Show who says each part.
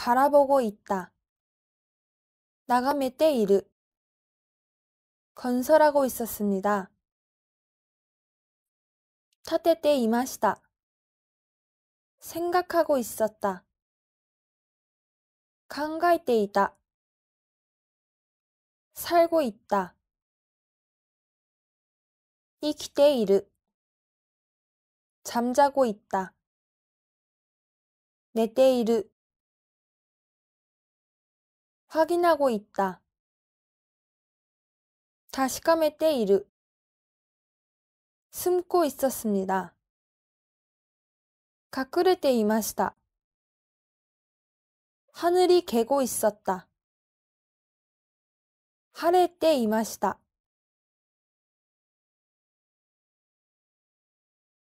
Speaker 1: 바라보고 있다. 나가메때 이르. 건설하고 있었습니다. 타테때 이마시다. 생각하고 있었다. 考えていた. 살고 있다. 生きている. 잠자고 있다. 寝ている.확인하고있다다시かめて이르숨고있었습니다隠れていました。하늘이개고있었다晴れていました。